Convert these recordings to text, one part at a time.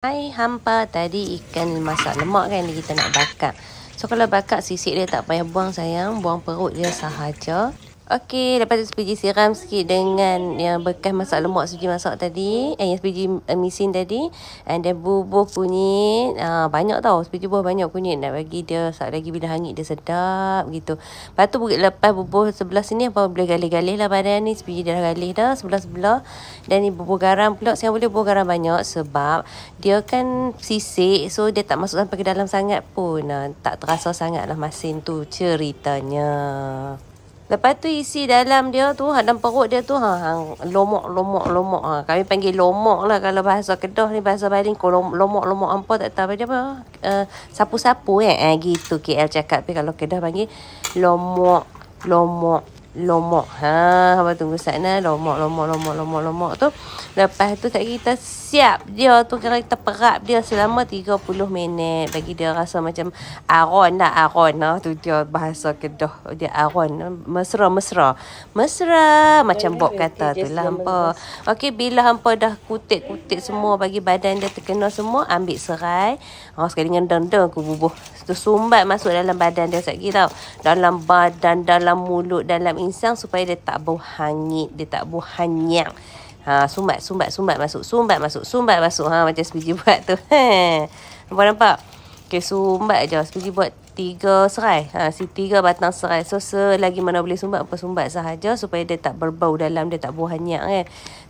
Hai hampa tadi ikan masak lemak kan kita nak bakar. So kalau bakar sisik dia tak payah buang sayang, buang perut dia sahaja. Okey, lepas tu sepiji siram sikit dengan yang bekas masak lemak sebiji masak tadi. Eh, yang sepiji uh, eh, misin tadi. And then bubuh kunyit. Uh, banyak tau. sebiji bubuh banyak kunyit. Nak bagi dia sat lagi bila hangit dia sedap gitu. Lepas tu lepas bubuh sebelah sini apa boleh galih-galih lah badan ni. Sepiji dia dah galih dah sebelah-sebelah. Dan ni bubuh garam pula. Saya boleh bubuh garam banyak sebab dia kan sisik. So, dia tak masuk sampai ke dalam sangat pun. Uh, tak terasa sangat lah masin tu ceritanya. Lepas tu isi dalam dia tu, dalam perut dia tu, hang-hang lomok, lomok, lomok. Ha. Kami panggil lomok lah kalau bahasa kedah ni, bahasa baling. kolom lomok, lomok, lomok apa tak tahu. Macam apa? Uh, sapu-sapu eh. Ha, gitu KL cakap. Tapi kalau kedah panggil lomok, lomok lomok. Ha, hamba tunggu sat nah, lomok lomok lomok lomok lomok tu. Lepas tu tak kita siap dia tu kira kita perap dia selama 30 minit bagi dia rasa macam aron nak lah, aron lah tu dia bahasa kedah dia aron mesra mesra. Mesra macam bot kata tu lah hampa. Okey bila hampa dah kutik-kutik semua bagi badan dia terkena semua ambil serai. Ha sekali dengan dendang aku bubuh. Tu sumbat masuk dalam badan dia sat tau. Dalam badan, dalam mulut, dalam insang supaya dia tak bau hangit, dia tak bau hanyang. Ha, sumbat, sumbat, sumbat masuk, sumbat masuk, sumbat masuk. Ha, macam sebiji buat tu. nampak, nampak? Okay, sumbat je. sebiji buat tiga serai. Ha, si tiga batang serai. So, selagi mana boleh sumbat, apa sumbat sahaja supaya dia tak berbau dalam, dia tak bau hanyang kan. Eh.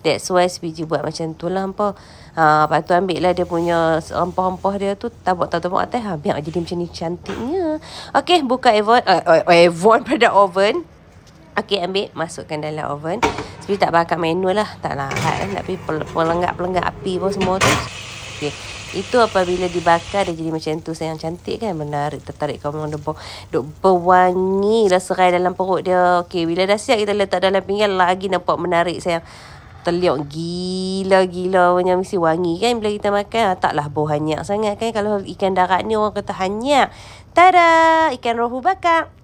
That's why sepiji buat macam tu lah nampak. Ha, lepas tu ambil lah dia punya rempah-rempah dia tu. Tabuk tak tabuk atas. Ha, biar jadi macam ni cantiknya. Okay, buka Avon. Uh, uh, Avon pada oven. Okey, ambil masukkan dalam oven. Sebab tak bakar manual lah. Tak lah. lah. Tapi pelenggak-pelenggak api pun semua tu. Okey. Itu apabila dibakar dia jadi macam tu sayang cantik kan menarik tertarik kau memang dok dok berwangi dah serai dalam perut dia. Okey bila dah siap kita letak dalam pinggan lagi nampak menarik sayang. Teliok gila-gila punya mesti wangi kan bila kita makan. Ah, taklah bau hanyak sangat kan kalau ikan darat ni orang kata hanyak. Tada ikan rohu bakar.